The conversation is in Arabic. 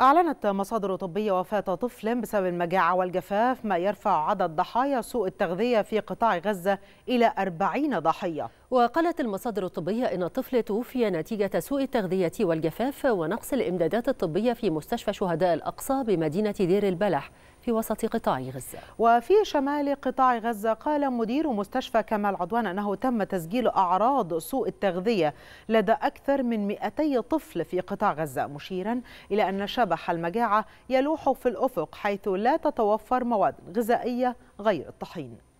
أعلنت مصادر طبية وفاة طفل بسبب المجاعة والجفاف ما يرفع عدد ضحايا سوء التغذية في قطاع غزة إلى 40 ضحية وقالت المصادر الطبية إن الطفل توفي نتيجة سوء التغذية والجفاف ونقص الإمدادات الطبية في مستشفى شهداء الأقصى بمدينة دير البلح في وسط قطاع غزة وفي شمال قطاع غزة قال مدير مستشفى كمال عدوان أنه تم تسجيل أعراض سوء التغذية لدى أكثر من 200 طفل في قطاع غزة مشيرا إلى أن شبح المجاعة يلوح في الأفق حيث لا تتوفر مواد غذائية غير الطحين